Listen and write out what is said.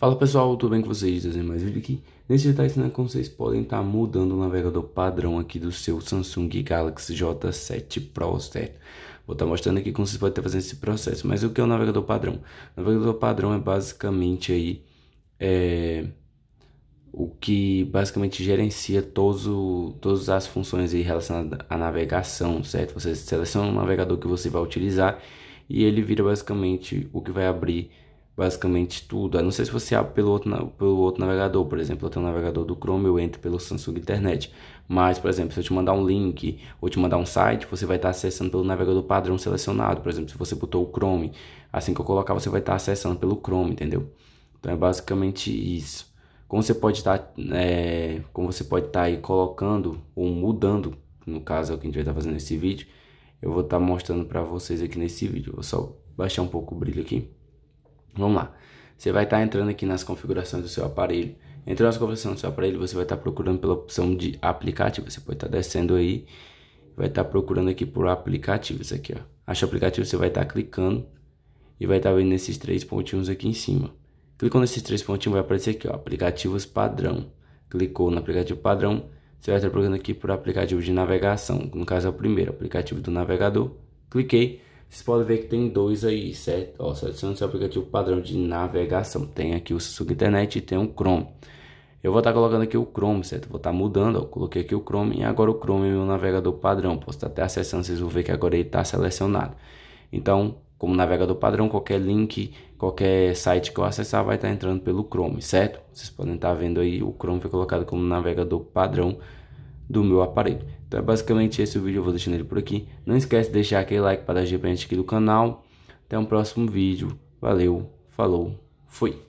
Fala pessoal, tudo bem com vocês? Desenho mais vídeo aqui. Nesse vídeo tá ensinando como vocês podem estar tá mudando o navegador padrão aqui do seu Samsung Galaxy J7 Pro, certo? Vou estar tá mostrando aqui como vocês podem estar tá fazendo esse processo. Mas o que é o navegador padrão? O navegador padrão é basicamente aí... É, o que basicamente gerencia todos o, todas as funções aí relacionadas à navegação, certo? Você seleciona o navegador que você vai utilizar e ele vira basicamente o que vai abrir basicamente tudo. A não ser se você abre pelo outro, pelo outro navegador, por exemplo, eu tenho um navegador do Chrome, eu entro pelo Samsung Internet. Mas, por exemplo, se eu te mandar um link ou te mandar um site, você vai estar acessando pelo navegador padrão selecionado. Por exemplo, se você botou o Chrome, assim que eu colocar, você vai estar acessando pelo Chrome, entendeu? Então é basicamente isso. Como você pode estar, tá, é, como você pode estar tá aí colocando ou mudando, no caso é o que a gente vai estar fazendo nesse vídeo, eu vou estar mostrando para vocês aqui nesse vídeo. Vou só baixar um pouco o brilho aqui. Vamos lá. Você vai estar tá entrando aqui nas configurações do seu aparelho. Entre nas configurações do seu aparelho, você vai estar tá procurando pela opção de aplicativo. Você pode estar tá descendo aí, vai estar tá procurando aqui por aplicativos aqui, ó. Acha aplicativo, você vai estar tá clicando e vai estar tá vendo esses três pontinhos aqui em cima. Clicou nesses três pontinhos, vai aparecer aqui, ó, aplicativos padrão. Clicou no aplicativo padrão, você vai estar procurando aqui por aplicativo de navegação. No caso é o primeiro, aplicativo do navegador. Cliquei, vocês podem ver que tem dois aí, certo? Ó, seleciona seu aplicativo padrão de navegação. Tem aqui o Samsung Internet e tem o Chrome. Eu vou estar tá colocando aqui o Chrome, certo? Vou estar tá mudando, ó, coloquei aqui o Chrome e agora o Chrome é meu navegador padrão. Posso estar tá até acessando, vocês vão ver que agora ele está selecionado. Então, como navegador padrão, qualquer link, qualquer site que eu acessar vai estar tá entrando pelo Chrome, certo? Vocês podem estar tá vendo aí, o Chrome foi colocado como navegador padrão do meu aparelho. Então é basicamente esse o vídeo, eu vou deixando ele por aqui. Não esquece de deixar aquele like para dar a gente aqui do canal. Até o um próximo vídeo. Valeu, falou, fui!